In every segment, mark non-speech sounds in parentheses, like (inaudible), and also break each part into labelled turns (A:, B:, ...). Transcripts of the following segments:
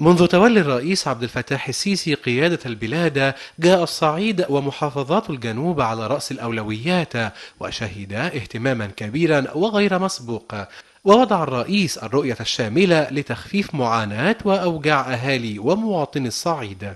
A: منذ تولي الرئيس عبد الفتاح السيسي قيادة البلاد جاء الصعيد ومحافظات الجنوب على رأس الأولويات وشهد اهتماما كبيرا وغير مسبوق ووضع الرئيس الرؤية الشاملة لتخفيف معاناة وأوجاع أهالي ومواطني الصعيد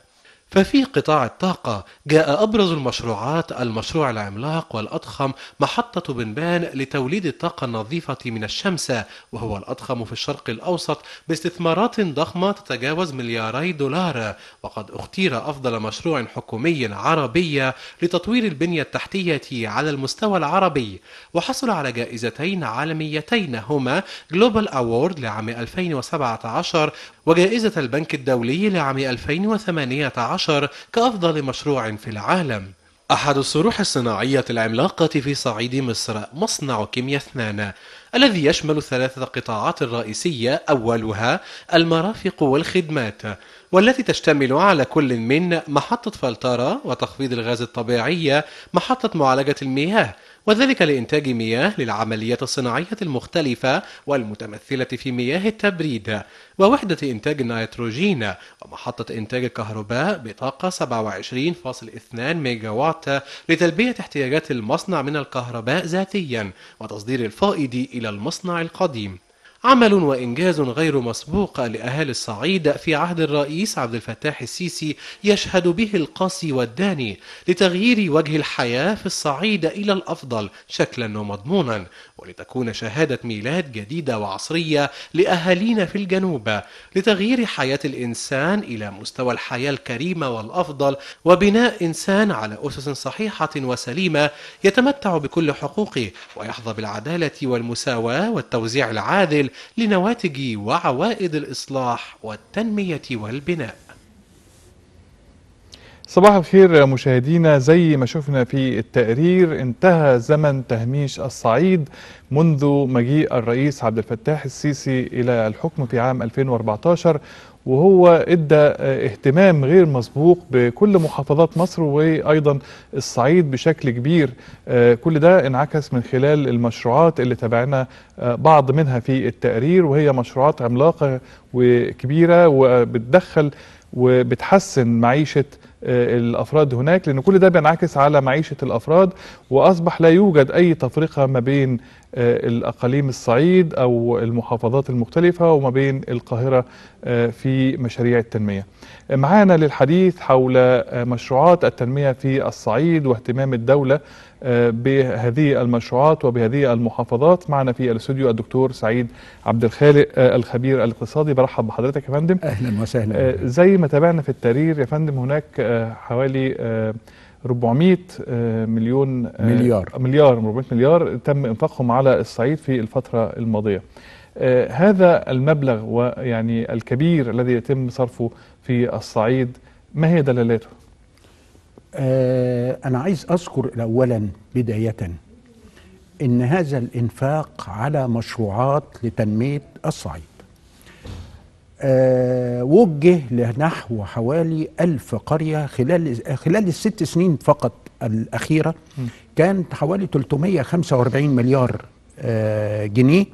A: ففي قطاع الطاقة جاء أبرز المشروعات المشروع العملاق والأضخم محطة بنبان لتوليد الطاقة النظيفة من الشمس وهو الأضخم في الشرق الأوسط باستثمارات ضخمة تتجاوز ملياري دولار وقد اختير أفضل مشروع حكومي عربي لتطوير البنية التحتية على المستوى العربي وحصل على جائزتين عالميتين هما جلوبال أوورد لعام 2017 وجائزة البنك الدولي لعام 2018 كأفضل مشروع في العالم أحد الصروح الصناعية العملاقة في صعيد مصر مصنع كيميا اثنان الذي يشمل ثلاثة قطاعات رئيسية أولها المرافق والخدمات والتي تشتمل على كل من محطة فلترة وتخفيض الغاز الطبيعية محطة معالجة المياه وذلك لإنتاج مياه للعمليات الصناعية المختلفة والمتمثلة في مياه التبريد ووحدة إنتاج النيتروجين ومحطة إنتاج الكهرباء بطاقة 27.2 ميجا وات لتلبية احتياجات المصنع من الكهرباء ذاتيا وتصدير الفائض إلى المصنع القديم عمل وإنجاز غير مسبوق لأهالي الصعيد في عهد الرئيس عبد الفتاح السيسي يشهد به القاسي والداني لتغيير وجه الحياة في الصعيد إلى الأفضل شكلا ومضمونا ولتكون شهادة ميلاد جديدة وعصرية لأهالينا في الجنوب لتغيير حياة الإنسان إلى مستوى الحياة الكريمة والأفضل وبناء إنسان على أسس صحيحة وسليمة يتمتع بكل حقوقه ويحظى بالعدالة والمساواة والتوزيع العادل لنواتج وعوائد الإصلاح والتنمية والبناء
B: صباح الخير مشاهدينا زي ما شفنا في التقرير انتهى زمن تهميش الصعيد منذ مجيء الرئيس عبد الفتاح السيسي إلى الحكم في عام 2014 وهو ادى آه، اهتمام غير مسبوق بكل محافظات مصر وايضا الصعيد بشكل كبير آه، كل ده انعكس من خلال المشروعات اللي تابعنا آه، بعض منها في التقرير وهي مشروعات عملاقه وكبيره وبتدخل وبتحسن معيشه الافراد هناك لان كل ده بينعكس على معيشه الافراد واصبح لا يوجد اي تفرقه ما بين آه، الأقاليم الصعيد أو المحافظات المختلفة وما بين القاهرة آه، في مشاريع التنمية معانا للحديث حول آه، مشروعات التنمية في الصعيد واهتمام الدولة بهذه المشروعات وبهذه المحافظات معنا في الاستوديو الدكتور سعيد عبد الخالق الخبير الاقتصادي برحب بحضرتك يا فندم اهلا وسهلا زي ما تابعنا في التقرير يا فندم هناك حوالي 400 آه، مليون آه، مليار مليار 400 مليار تم انفاقهم على الصعيد في الفتره الماضيه. آه، هذا المبلغ ويعني الكبير الذي يتم صرفه في الصعيد ما هي دلالاته؟
C: أنا عايز أذكر أولا بداية إن هذا الإنفاق على مشروعات لتنمية الصعيد آه، وجه لنحو حوالي ألف قرية خلال خلال الست سنين فقط الأخيرة كانت حوالي 345 مليار آه، جنيه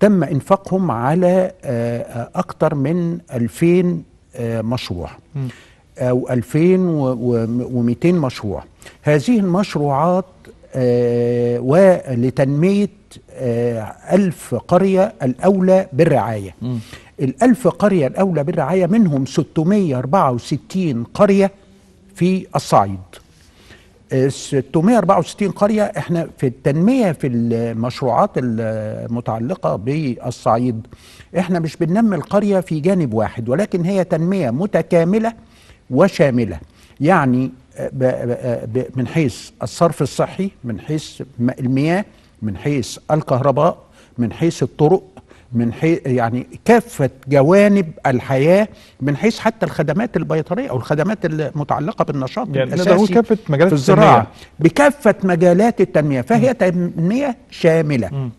C: تم إنفاقهم على آه، أكثر من 2000 مشروع أو 2200 مشروع هذه المشروعات ولتنمية ألف قرية الأولى بالرعاية م. الألف قرية الأولى بالرعاية منهم 664 قرية في الصعيد 664 آه، قرية احنا في التنمية في المشروعات المتعلقة بالصعيد احنا مش بننمي القرية في جانب واحد ولكن هي تنمية متكاملة وشاملة يعني آه، آه، من حيث الصرف الصحي من حيث المياه من حيث الكهرباء من حيث الطرق من حيث يعني كافه جوانب الحياه من حيث حتى الخدمات البيطريه او الخدمات المتعلقه بالنشاط يعني الاساسي كافه مجالات في الزراعه التنمية. بكافه مجالات التنميه فهي م. تنميه شامله م.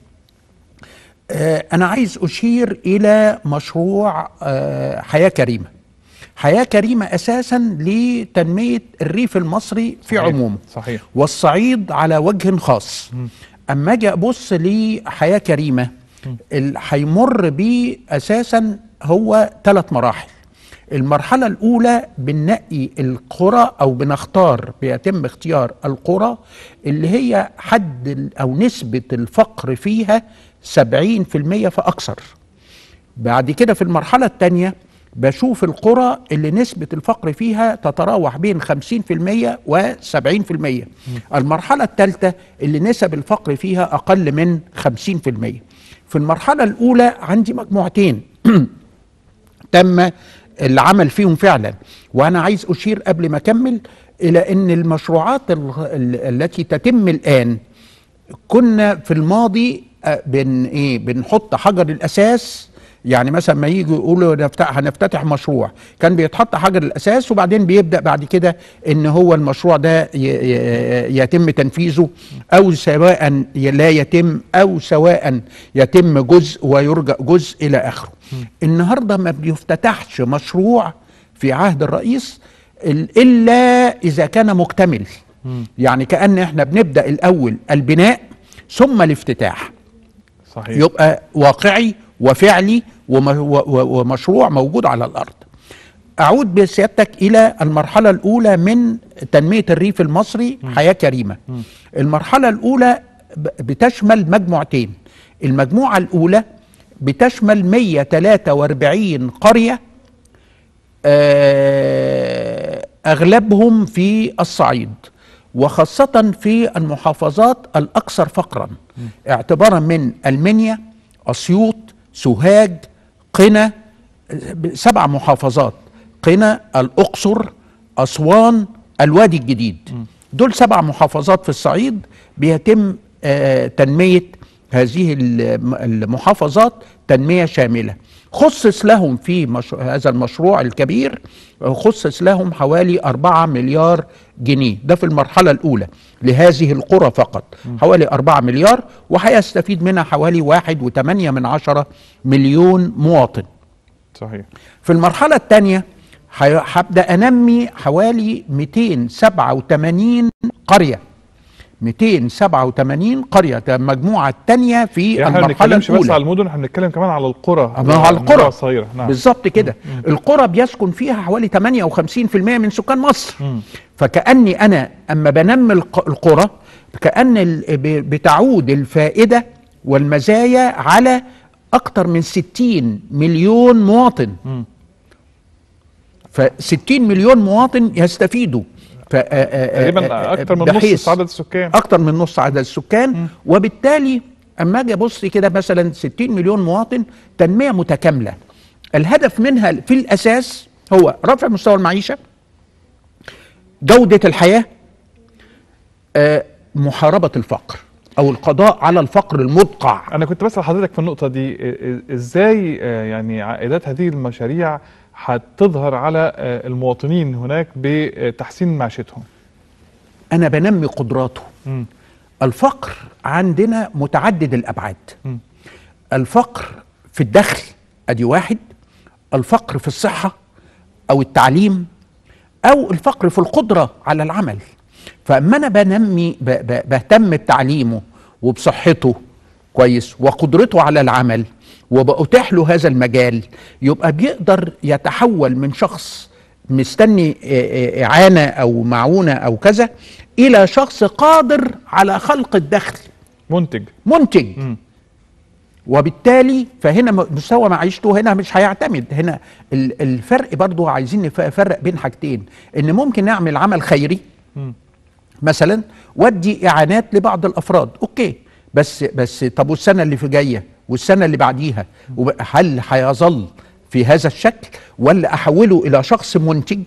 C: آه، انا عايز اشير الى مشروع آه، حياه كريمه حياة كريمة أساسا لتنمية الريف المصري في صحيح. عمومه صحيح والصعيد على وجه خاص م. أما أجي أبص لحياة كريمة اللي هيمر بيه اساسا هو ثلاث مراحل المرحلة الأولى بننقي القرى أو بنختار بيتم اختيار القرى اللي هي حد أو نسبة الفقر فيها 70% فأكثر بعد كده في المرحلة الثانية بشوف القرى اللي نسبة الفقر فيها تتراوح بين 50% و 70% المرحلة الثالثة اللي نسب الفقر فيها أقل من 50% في المرحلة الأولى عندي مجموعتين (clears throat) تم العمل فيهم فعلا وأنا عايز أشير قبل ما أكمل إلى أن المشروعات التي تتم الآن كنا في الماضي آه، بن إيه بنحط حجر الأساس يعني مثلا ما يجي يقولوا نفتح هنفتتح مشروع كان بيتحط حجر الاساس وبعدين بيبدا بعد كده ان هو المشروع ده يتم تنفيذه او سواء لا يتم او سواء يتم جزء ويرجع جزء الى اخره النهارده ما بيفتتحش مشروع في عهد الرئيس الا اذا كان مكتمل يعني كان احنا بنبدا الاول البناء ثم الافتتاح صحيح. يبقى واقعي وفعلي ومشروع موجود على الارض اعود بسيادتك الى المرحله الاولى من تنميه الريف المصري حياه كريمه المرحله الاولى بتشمل مجموعتين المجموعه الاولى بتشمل 143 قريه آه، اغلبهم في الصعيد وخاصة في المحافظات الأكثر فقرا اعتبارا من المنيا أسيوط سوهاج قنا سبع محافظات قنا الاقصر اسوان الوادي الجديد دول سبع محافظات في الصعيد بيتم آه، تنميه هذه المحافظات تنميه شامله خصص لهم في مش... هذا المشروع الكبير خصص لهم حوالي 4 مليار جنيه ده في المرحلة الأولى لهذه القرى فقط حوالي 4 مليار وهيستفيد منها حوالي 1.8 من عشرة مليون مواطن صحيح في المرحلة الثانية هبدأ أنمي حوالي 287 قرية 287 قرية ده المجموعة الثانية في يعني المرحلة الأولى احنا بنتكلمش بس على
B: المدن احنا بنتكلم كمان على القرى آه، على آه، القرى الصغيرة نعم.
C: بالظبط كده القرى بيسكن فيها حوالي 58% من سكان مصر م. فكأني أنا أما بنمي القرى كأن بتعود الفائدة والمزايا على أكثر من 60 مليون مواطن ف 60 مليون مواطن يستفيدوا آه، آه، آه، تقريبا اكتر من نص عدد السكان اكتر من نص عدد السكان م. وبالتالي اما اجي ابص كده مثلا 60 مليون مواطن تنميه متكامله الهدف منها في الاساس هو رفع مستوى المعيشه
B: جوده الحياه محاربه الفقر او القضاء على الفقر المدقع انا كنت بسال حضرتك في النقطه دي ازاي يعني عائدات هذه المشاريع هتظهر على آه، المواطنين هناك بتحسين معيشتهم انا بنمي قدراته م. الفقر
C: عندنا متعدد الابعاد م. الفقر في الدخل ادي واحد الفقر في الصحه او التعليم او الفقر في القدره على العمل فاما انا بنمي بهتم بتعليمه وبصحته كويس وقدرته على العمل وبأتاح له هذا المجال يبقى بيقدر يتحول من شخص مستني إعانة أو معونة أو كذا إلى شخص قادر على خلق الدخل منتج منتج م. وبالتالي فهنا مستوى معيشته هنا مش هيعتمد هنا الفرق برضو عايزين نفرق بين حاجتين ان ممكن نعمل عمل خيري مثلا ودي اعانات لبعض الافراد اوكي بس بس طب والسنه اللي في جايه والسنه اللي بعديها هل هيظل في هذا الشكل ولا احوله الى شخص منتج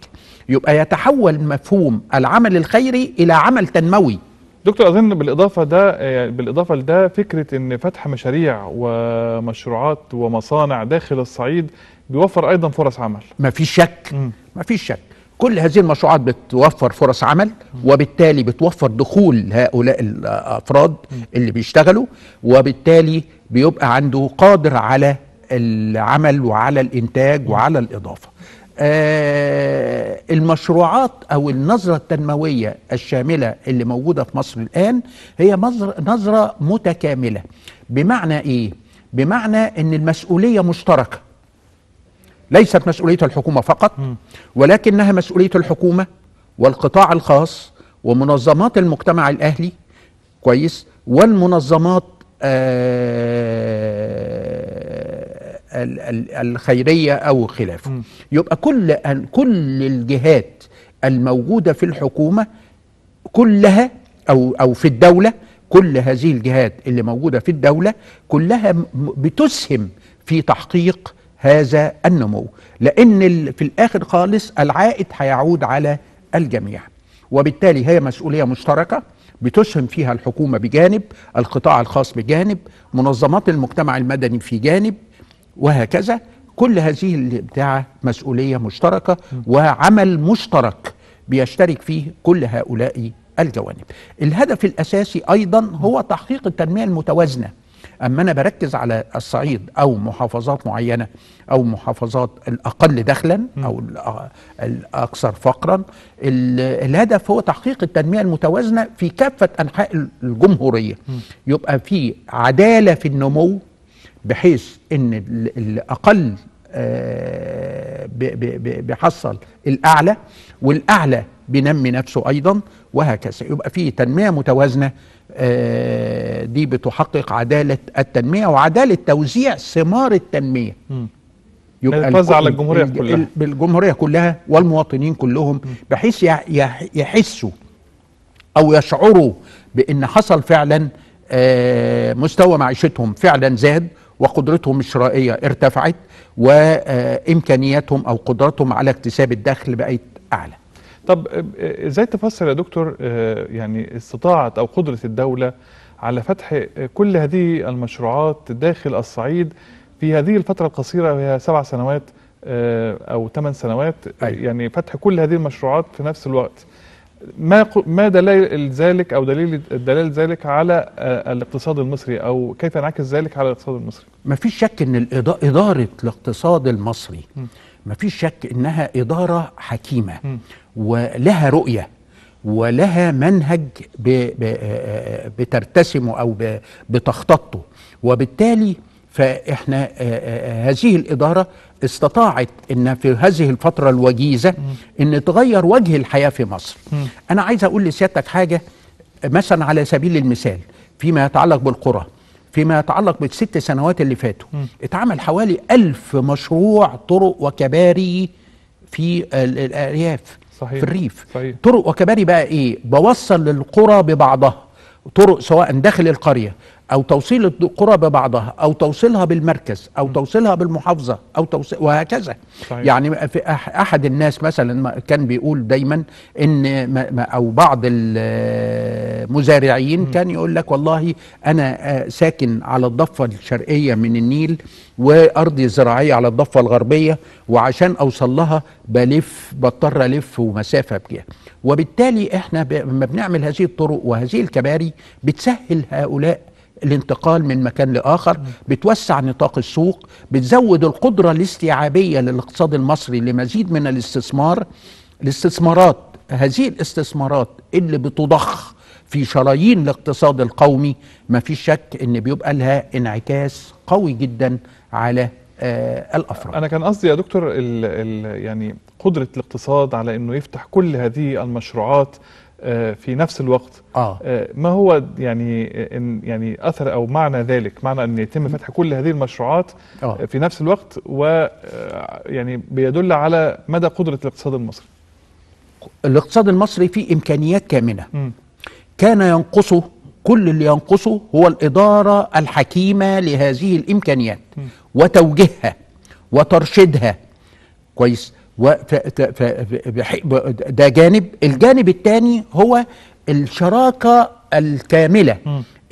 C: يبقى يتحول مفهوم العمل الخيري الى عمل تنموي
B: دكتور اظن بالاضافه ده آه، بالاضافه لده فكره ان فتح مشاريع ومشروعات ومصانع داخل الصعيد بيوفر ايضا فرص عمل
C: ما فيش شك ما فيش شك كل هذه المشروعات بتوفر فرص عمل وبالتالي بتوفر دخول هؤلاء الافراد اللي بيشتغلوا وبالتالي بيبقى عنده قادر على العمل وعلى الانتاج وعلى الاضافه آه المشروعات او النظره التنمويه الشامله اللي موجوده في مصر الان هي نظره متكامله بمعنى ايه بمعنى ان المسؤوليه مشتركه ليست مسؤوليه الحكومه فقط ولكنها مسؤوليه الحكومه والقطاع الخاص ومنظمات المجتمع الاهلي كويس والمنظمات آه، الخيريه او خلافه يبقى كل كل الجهات الموجوده في الحكومه كلها او او في الدوله كل هذه الجهات اللي موجوده في الدوله كلها بتسهم في تحقيق هذا النمو لأن في الآخر خالص العائد هيعود على الجميع وبالتالي هي مسؤولية مشتركة بتسهم فيها الحكومة بجانب القطاع الخاص بجانب منظمات المجتمع المدني في جانب وهكذا كل هذه البتاع مسؤولية مشتركة وعمل مشترك بيشترك فيه كل هؤلاء الجوانب الهدف الأساسي أيضا هو تحقيق التنمية المتوازنة اما انا بركز على الصعيد او محافظات معينه او محافظات الاقل دخلا او الاكثر فقرا الهدف هو تحقيق التنميه المتوازنه في كافه انحاء الجمهوريه يبقى في عداله في النمو بحيث ان الاقل آه، بيحصل الاعلى والاعلى بينمي نفسه ايضا وهكذا يبقى في تنميه متوازنه آه، دي بتحقق عدالة التنمية وعدالة توزيع ثمار التنمية م.
A: يبقى يعني على الجمهورية كلها
C: بالجمهورية كلها والمواطنين كلهم بحيث يحسوا أو يشعروا بأن حصل فعلا آه، مستوى معيشتهم فعلا زاد وقدرتهم الشرائية ارتفعت وإمكانياتهم أو قدرتهم على اكتساب الدخل بقت أعلى
B: طب آه، آه، ازاي تفسر يا دكتور آه، يعني استطاعه او قدره الدوله على فتح كل هذه المشروعات داخل الصعيد في هذه الفتره القصيره وهي سبع سنوات او ثمان سنوات أيوة. يعني فتح كل هذه المشروعات في نفس الوقت ما ما دليل ذلك او دليل الدلال ذلك على الاقتصاد المصري او كيف انعكس ذلك على الاقتصاد المصري؟
C: ما فيش شك ان اداره الاقتصاد المصري م. مفيش شك انها اداره حكيمه ولها رؤيه ولها منهج آه، آه، بترتسمه او بتخططه وبالتالي فاحنا آه، هذه الاداره استطاعت ان في هذه الفتره الوجيزه ان تغير وجه الحياه في مصر انا عايز اقول لسيادتك حاجه مثلا على سبيل المثال فيما يتعلق بالقرى فيما يتعلق بالست سنوات اللي فاتوا اتعمل حوالي ألف مشروع طرق وكباري في الأرياف صحيح. في الريف صحيح. طرق وكباري بقى إيه بوصل للقرى ببعضها طرق سواء داخل القرية او توصيل القرى ببعضها او توصيلها بالمركز او توصيلها بالمحافظه او توصيل وهكذا صحيح. يعني في احد الناس مثلا كان بيقول دايما ان او بعض المزارعين م. كان يقول لك والله انا آه، ساكن على الضفه الشرقيه من النيل وارضي زراعيه على الضفه الغربيه وعشان اوصل لها بلف بضطر الف ومسافه بيها وبالتالي احنا لما بنعمل هذه الطرق وهذه الكباري بتسهل هؤلاء الانتقال من مكان لاخر بتوسع نطاق السوق بتزود القدره الاستيعابيه للاقتصاد المصري لمزيد من الاستثمار الاستثمارات هذه الاستثمارات اللي بتضخ في شرايين الاقتصاد القومي ما فيش
B: شك ان بيبقى لها انعكاس قوي جدا على آه، الافراد انا كان قصدي يا دكتور الـ الـ يعني قدره الاقتصاد على انه يفتح كل هذه المشروعات آه، في نفس الوقت آه. آه، ما هو يعني آه، يعني اثر او معنى ذلك معنى ان يتم فتح كل هذه المشروعات آه. في نفس الوقت و يعني بيدل على مدى قدره الاقتصاد المصري الاقتصاد
C: المصري فيه امكانيات كامنه م. كان ينقصه كل اللي ينقصه هو الاداره الحكيمه لهذه الامكانيات م. وتوجيهها وترشيدها كويس ده جانب الجانب الثاني هو الشراكة الكاملة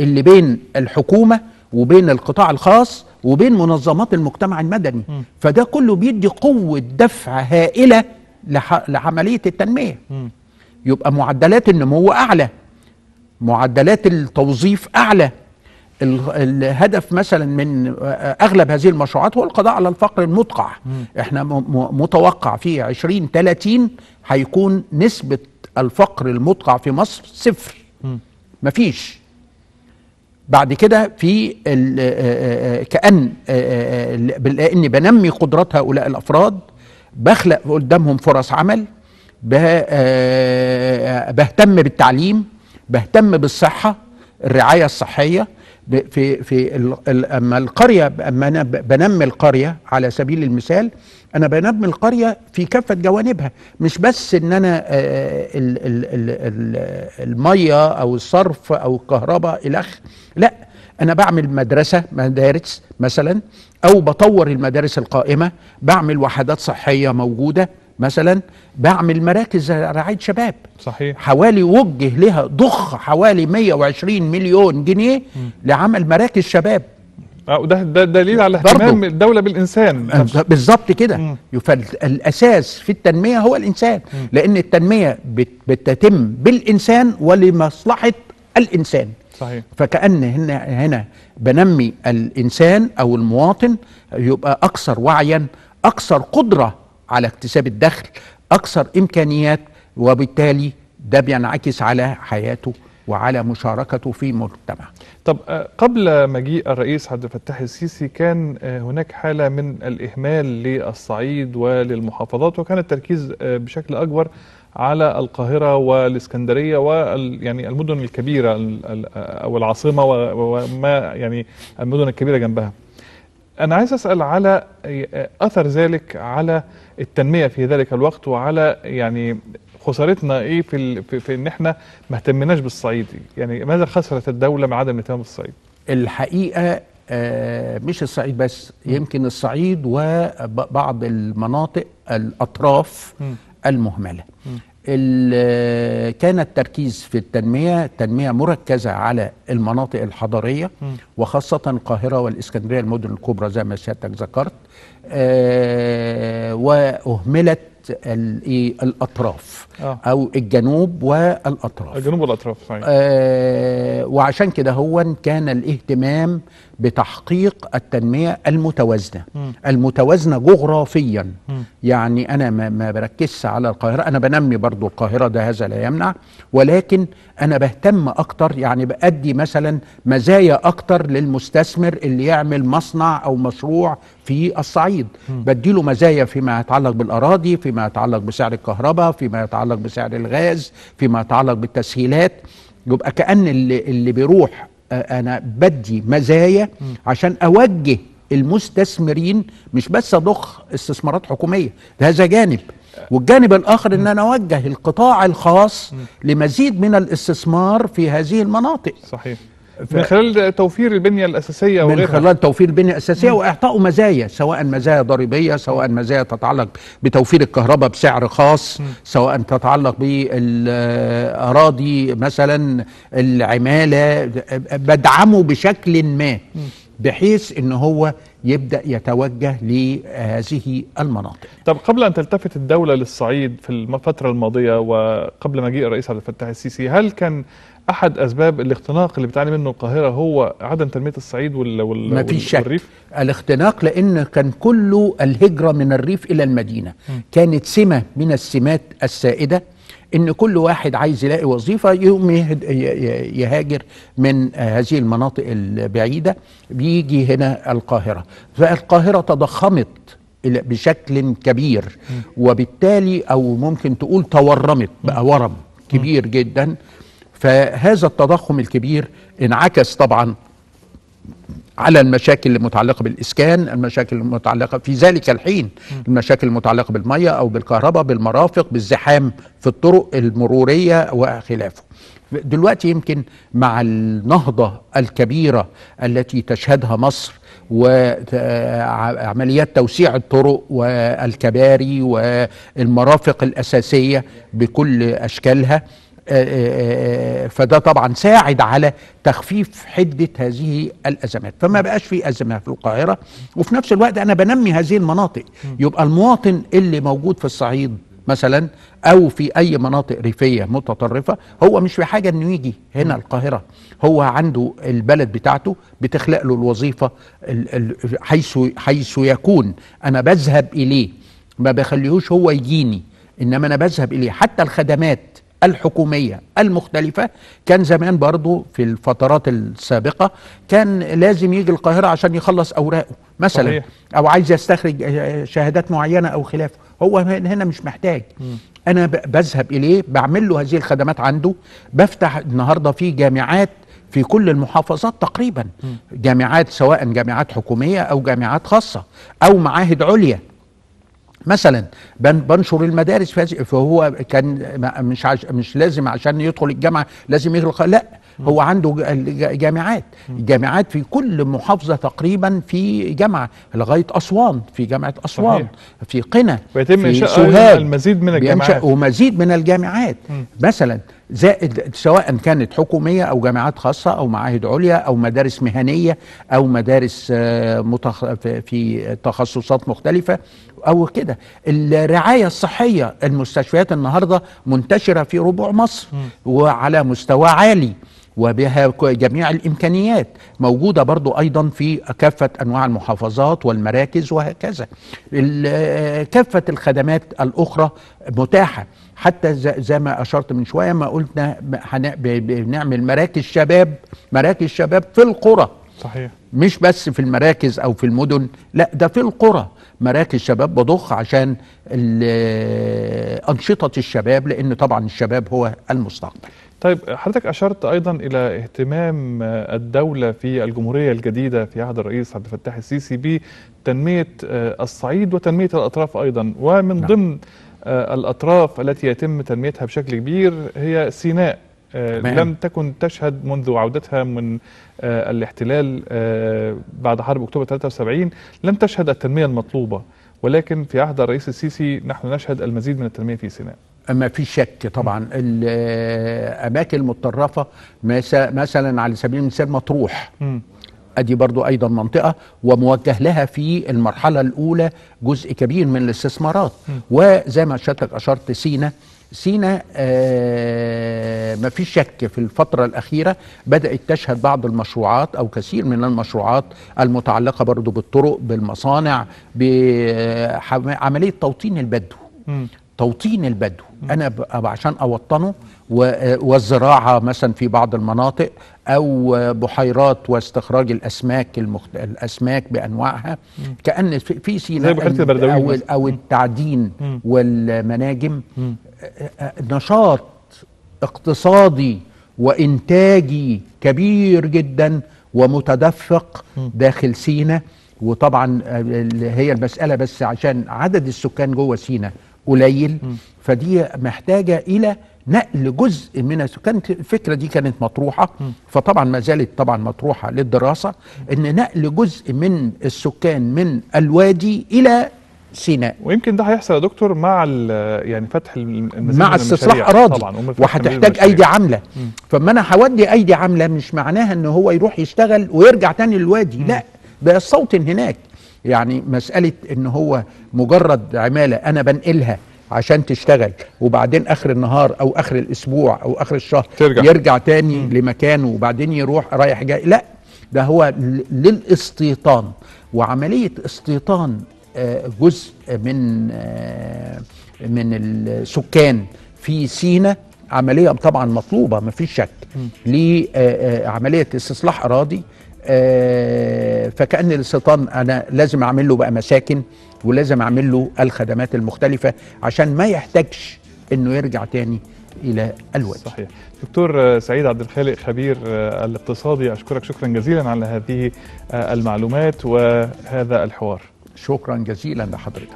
C: اللي بين الحكومة وبين القطاع الخاص وبين منظمات المجتمع المدني فده كله بيدي قوة دفع هائلة لعملية التنمية يبقى معدلات النمو أعلى معدلات التوظيف أعلى الهدف مثلا من اغلب هذه المشروعات هو القضاء على الفقر المدقع احنا متوقع في 20 30 هيكون نسبه الفقر المدقع في مصر صفر مفيش بعد كده في كأن لان بنمي قدرات هؤلاء الأفراد بخلق قدامهم فرص عمل بهتم بالتعليم بهتم بالصحة الرعاية الصحية في في اما القريه اما انا بنمي القريه على سبيل المثال انا بنمي القريه في كافه جوانبها مش بس ان انا آه، الميه او الصرف او الكهرباء الخ لا انا بعمل مدرسه مدارس مثلا او بطور المدارس القائمه بعمل وحدات صحيه موجوده مثلا بعمل مراكز رعايه شباب صحيح حوالي وجه لها ضخ حوالي 120 مليون جنيه لعمل مراكز شباب
B: ده ده دليل على
C: اهتمام الدوله بالانسان بالظبط كده فالاساس في التنميه هو الانسان م. لان التنميه بتتم بالانسان ولمصلحه الانسان صحيح فكأن هنا هنا بنمي الانسان او المواطن يبقى اكثر وعيا اكثر قدره على اكتساب الدخل اكثر امكانيات وبالتالي ده بينعكس على حياته وعلى مشاركته في المجتمع.
B: طب آه، قبل مجيء الرئيس عبد الفتاح السيسي كان آه، هناك حاله من الاهمال للصعيد وللمحافظات وكان التركيز آه، بشكل اكبر على القاهره والاسكندريه وال يعني المدن الكبيره او العاصمه وما يعني المدن الكبيره جنبها. انا عايز اسال على اثر ذلك على التنميه في ذلك الوقت وعلى يعني خسارتنا ايه في في, في ان احنا ما اهتمناش بالصعيد يعني ماذا خسرت الدوله مع عدم الاهتمام بالصعيد؟ الحقيقه آه مش الصعيد بس يمكن الصعيد وبعض
C: المناطق الاطراف م. المهمله كان التركيز في التنميه تنميه مركزه على المناطق الحضريه م. وخاصه القاهره والاسكندريه المدن الكبرى زي ما سيادتك ذكرت آه، واهملت إيه، الاطراف آه. او الجنوب والاطراف
B: الجنوب والاطراف صحيح
C: آه وعشان كده هو كان الاهتمام بتحقيق التنميه المتوازنه م. المتوازنه جغرافيا م. يعني انا ما, ما بركزش على القاهره انا بنمي برضو القاهره ده هذا لا يمنع ولكن انا بهتم اكتر يعني بادي مثلا مزايا اكتر للمستثمر اللي يعمل مصنع او مشروع في الصعيد له مزايا فيما يتعلق بالاراضي فيما يتعلق بسعر الكهرباء فيما يتعلق بسعر الغاز فيما يتعلق بالتسهيلات يبقى كان اللي, اللي بيروح آه، انا بدي مزايا عشان اوجه المستثمرين مش بس اضخ استثمارات حكوميه ده هذا جانب والجانب الاخر ان انا اوجه القطاع الخاص لمزيد من الاستثمار في هذه المناطق صحيح ف... من
B: خلال توفير البنيه الاساسيه وغيرها من خلال
C: توفير البنيه الاساسيه واعطائه مزايا سواء مزايا ضريبيه سواء مزايا تتعلق بتوفير الكهرباء بسعر خاص م. سواء تتعلق بالاراضي مثلا العماله بدعمه بشكل ما م. بحيث ان هو يبدا يتوجه لهذه
B: المناطق. طب قبل ان تلتفت الدوله للصعيد في الفتره الماضيه وقبل مجيء الرئيس عبد الفتاح السيسي، هل كان احد اسباب الاختناق اللي بتعاني منه القاهره هو عدم تنميه الصعيد وال وال ما فيش والريف؟ شك.
C: الاختناق لان كان كله الهجره من الريف الى المدينه، م. كانت سمه من السمات السائده ان كل واحد عايز يلاقي وظيفه يقوم يهاجر من هذه المناطق البعيده بيجي هنا القاهره فالقاهره تضخمت بشكل كبير وبالتالي او ممكن تقول تورمت بقى ورم كبير جدا فهذا التضخم الكبير انعكس طبعا على المشاكل المتعلقه بالاسكان، المشاكل المتعلقه في ذلك الحين المشاكل المتعلقه بالميه او بالكهرباء، بالمرافق، بالزحام في الطرق المروريه وخلافه. دلوقتي يمكن مع النهضه الكبيره التي تشهدها مصر وعمليات توسيع الطرق والكباري والمرافق الاساسيه بكل اشكالها آه، آه، آه، فده طبعا ساعد على تخفيف حده هذه الازمات فما بقاش في ازمه في القاهره وفي نفس الوقت انا بنمي هذه المناطق يبقى المواطن اللي موجود في الصعيد مثلا او في اي مناطق ريفيه متطرفه هو مش في حاجه انه يجي هنا القاهره هو عنده البلد بتاعته بتخلق له الوظيفه حيث حيث يكون انا بذهب اليه ما بخليهوش هو يجيني انما انا بذهب اليه حتى الخدمات الحكومية المختلفة كان زمان برضو في الفترات السابقة كان لازم يجي القاهرة عشان يخلص أوراقه مثلا صحيح. أو عايز يستخرج آه، شهادات معينة أو خلافه هو هنا مش محتاج م. أنا بذهب إليه بعمل له هذه الخدمات عنده بفتح النهاردة في جامعات في كل المحافظات تقريبا م. جامعات سواء جامعات حكومية أو جامعات خاصة أو معاهد عليا مثلا بنشر المدارس فهو كان مش عش مش لازم عشان يدخل الجامعه لازم يغلق لا هو عنده جامعات جامعات في كل محافظه تقريبا في جامعه لغايه اسوان في جامعه اسوان صحيح. في قنا ويتم في انشاء سوهاج المزيد
B: من الجامعات
C: ومزيد من الجامعات مثلا زائد سواء كانت حكوميه او جامعات خاصه او معاهد عليا او مدارس مهنيه او مدارس آه، متخ... في تخصصات مختلفه او كده الرعايه الصحيه المستشفيات النهارده منتشره في ربوع مصر وعلى مستوى عالي وبها جميع الامكانيات موجوده برضو ايضا في كافه انواع المحافظات والمراكز وهكذا كافه الخدمات الاخرى متاحه حتى زي ما اشرت من شويه ما قلنا بنعمل مراكز شباب مراكز شباب في القرى صحيح مش بس في المراكز او في المدن لا ده في القرى مراكز شباب بضخ عشان أنشطة الشباب لأن طبعا الشباب هو المستقبل
B: طيب حضرتك أشرت أيضا إلى اهتمام الدولة في الجمهورية الجديدة في عهد الرئيس عبد الفتاح السيسي بتنمية الصعيد وتنمية الأطراف أيضا ومن نعم. ضمن آه، الأطراف التي يتم تنميتها بشكل كبير هي سيناء آه، لم تكن تشهد منذ عودتها من آه، الاحتلال آه، بعد حرب أكتوبر 73 لم تشهد التنمية المطلوبة ولكن في عهد الرئيس السيسي نحن نشهد المزيد من التنمية في سيناء ما في شك طبعا
C: الأماكن المتطرفة مثلا على سبيل المثال مطروح ادي برضو ايضا منطقه وموجه لها في المرحله الاولى جزء كبير من الاستثمارات وزي ما شاتك اشرت سينا سينا آه، ما فيش شك في الفترة الأخيرة بدأت تشهد بعض المشروعات أو كثير من المشروعات المتعلقة برضو بالطرق بالمصانع بعملية توطين البدو توطين البدو انا عشان اوطنه والزراعه مثلا في بعض المناطق او بحيرات واستخراج الاسماك المخت... الاسماك بانواعها كان في سيناء او او التعدين والمناجم نشاط اقتصادي وانتاجي كبير جدا ومتدفق داخل سينا وطبعا هي المساله بس عشان عدد السكان جوه سينا قليل فدي محتاجه الى نقل جزء من كانت الفكره دي كانت مطروحه فطبعا ما زالت طبعا مطروحه للدراسه ان نقل جزء من السكان من الوادي الى سيناء ويمكن ده هيحصل يا دكتور مع يعني فتح مع استصلاح اراضي وهتحتاج ايدي عامله فما انا هودي ايدي عامله مش معناها ان هو يروح يشتغل ويرجع تاني للوادي لا ده الصوت هناك يعني مساله ان هو مجرد عماله انا بنقلها عشان تشتغل وبعدين اخر النهار او اخر الاسبوع او اخر الشهر ترجع. يرجع تاني م. لمكانه وبعدين يروح رايح جاي لا ده هو للاستيطان وعمليه استيطان آه، جزء من آه، من السكان في سينا عمليه طبعا مطلوبه مفيش شك لعمليه آه، استصلاح اراضي آه، فكأن الشيطان أنا لازم أعمل له بقى مساكن ولازم أعمل له الخدمات المختلفة عشان ما يحتاجش إنه يرجع تاني الى
B: الوقت صحيح. دكتور سعيد عبد الخالق خبير آه، الاقتصادي اشكرك شكرا جزيلا على هذه آه، المعلومات وهذا الحوار. شكرا جزيلا لحضرتك.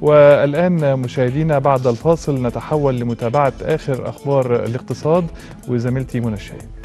B: والآن مشاهدينا بعد الفاصل نتحول لمتابعة آخر أخبار الاقتصاد وزميلتي منى الشاهين